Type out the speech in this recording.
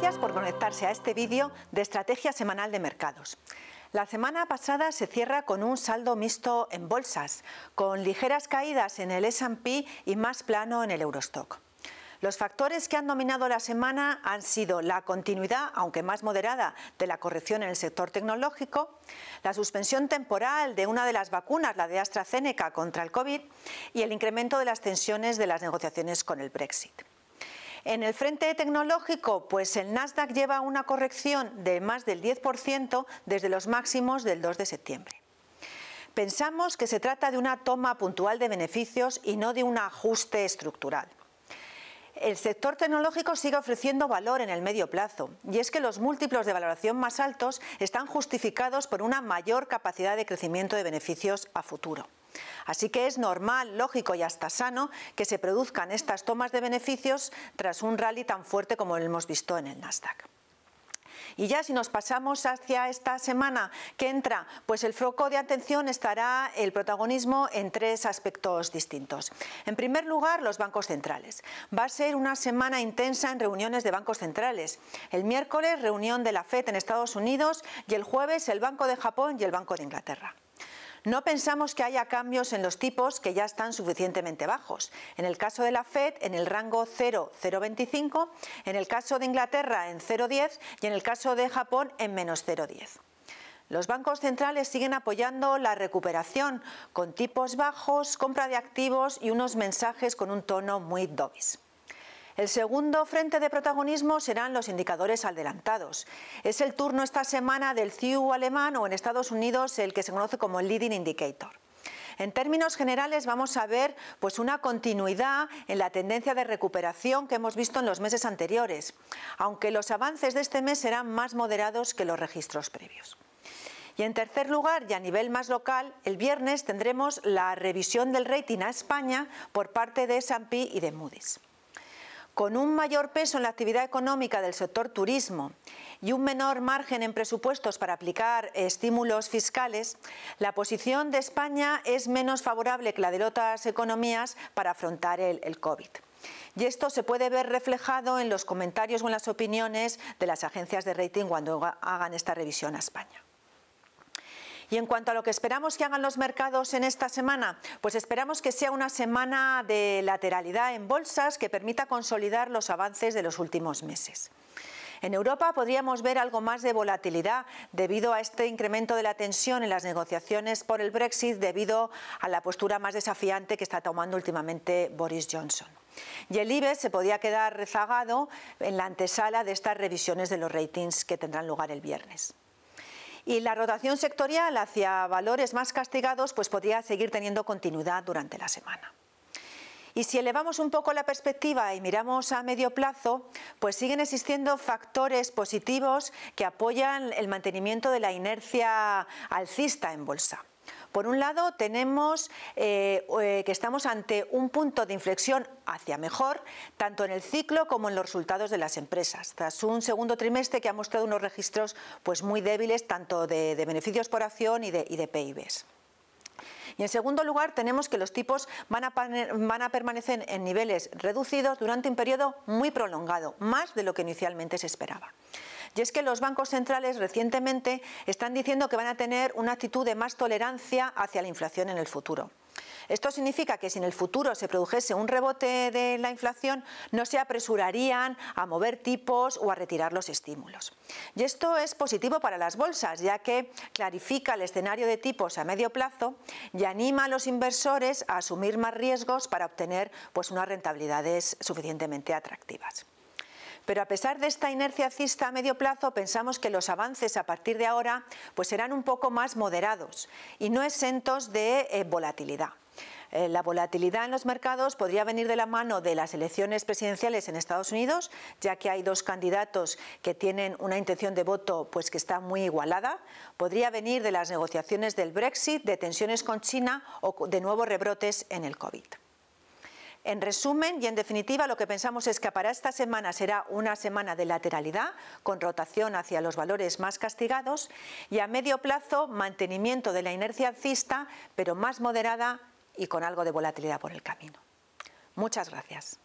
gracias por conectarse a este vídeo de Estrategia Semanal de Mercados. La semana pasada se cierra con un saldo mixto en bolsas, con ligeras caídas en el S&P y más plano en el Eurostock. Los factores que han dominado la semana han sido la continuidad, aunque más moderada, de la corrección en el sector tecnológico, la suspensión temporal de una de las vacunas, la de AstraZeneca, contra el COVID y el incremento de las tensiones de las negociaciones con el Brexit. En el frente tecnológico, pues el Nasdaq lleva una corrección de más del 10% desde los máximos del 2 de septiembre. Pensamos que se trata de una toma puntual de beneficios y no de un ajuste estructural. El sector tecnológico sigue ofreciendo valor en el medio plazo y es que los múltiplos de valoración más altos están justificados por una mayor capacidad de crecimiento de beneficios a futuro. Así que es normal, lógico y hasta sano que se produzcan estas tomas de beneficios tras un rally tan fuerte como lo hemos visto en el Nasdaq. Y ya si nos pasamos hacia esta semana que entra, pues el foco de atención estará el protagonismo en tres aspectos distintos. En primer lugar, los bancos centrales. Va a ser una semana intensa en reuniones de bancos centrales. El miércoles, reunión de la FED en Estados Unidos y el jueves, el Banco de Japón y el Banco de Inglaterra. No pensamos que haya cambios en los tipos que ya están suficientemente bajos. En el caso de la FED, en el rango 0,025, en el caso de Inglaterra, en 0,10 y en el caso de Japón, en menos 0,10. Los bancos centrales siguen apoyando la recuperación con tipos bajos, compra de activos y unos mensajes con un tono muy dovish. El segundo frente de protagonismo serán los indicadores adelantados. Es el turno esta semana del CIU alemán o en Estados Unidos el que se conoce como el Leading Indicator. En términos generales vamos a ver pues una continuidad en la tendencia de recuperación que hemos visto en los meses anteriores, aunque los avances de este mes serán más moderados que los registros previos. Y en tercer lugar, y a nivel más local, el viernes tendremos la revisión del rating a España por parte de S&P y de Moody's con un mayor peso en la actividad económica del sector turismo y un menor margen en presupuestos para aplicar estímulos fiscales, la posición de España es menos favorable que la de otras economías para afrontar el, COVID. Y esto se puede ver reflejado en los comentarios o en las opiniones de las agencias de rating cuando hagan esta revisión a España. Y en cuanto a lo que esperamos que hagan los mercados en esta semana, pues esperamos que sea una semana de lateralidad en bolsas que permita consolidar los avances de los últimos meses. En Europa podríamos ver algo más de volatilidad debido a este incremento de la tensión en las negociaciones por el Brexit debido a la postura más desafiante que está tomando últimamente Boris Johnson. Y el IBEX se podía quedar rezagado en la antesala de estas revisiones de los ratings que tendrán lugar el viernes. Y la rotación sectorial hacia valores más castigados pues podría seguir teniendo continuidad durante la semana. Y si elevamos un poco la perspectiva y miramos a medio plazo, pues siguen existiendo factores positivos que apoyan el mantenimiento de la inercia alcista en bolsa. Por un lado, tenemos eh, eh, que estamos ante un punto de inflexión hacia mejor, tanto en el ciclo como en los resultados de las empresas. Tras un segundo trimestre que ha mostrado unos registros pues, muy débiles, tanto de, beneficios por acción y de, PIB. Y en segundo lugar, tenemos que los tipos van a, van a, permanecer en niveles reducidos durante un periodo muy prolongado, más de lo que inicialmente se esperaba. Y es que los bancos centrales recientemente están diciendo que van a tener una actitud de más tolerancia hacia la inflación en el futuro. Esto significa que si en el futuro se produjese un rebote de la inflación, no se apresurarían a mover tipos o a retirar los estímulos. Y esto es positivo para las bolsas, ya que clarifica el escenario de tipos a medio plazo y anima a los inversores a asumir más riesgos para obtener pues, unas rentabilidades suficientemente atractivas. Pero a pesar de esta inercia cista a medio plazo, pensamos que los avances a partir de ahora pues serán un poco más moderados y no exentos de eh, volatilidad eh, la volatilidad en los mercados podría venir de la mano de las elecciones presidenciales en Estados Unidos, ya que hay dos candidatos que tienen una intención de voto pues que está muy igualada. Podría venir de las negociaciones del Brexit, de tensiones con China o de nuevos rebrotes en el COVID. En resumen y en definitiva, lo que pensamos es que para esta semana será una semana de lateralidad, con rotación hacia los valores más castigados y a medio plazo mantenimiento de la inercia alcista, pero más moderada y con algo de volatilidad por el camino. Muchas gracias.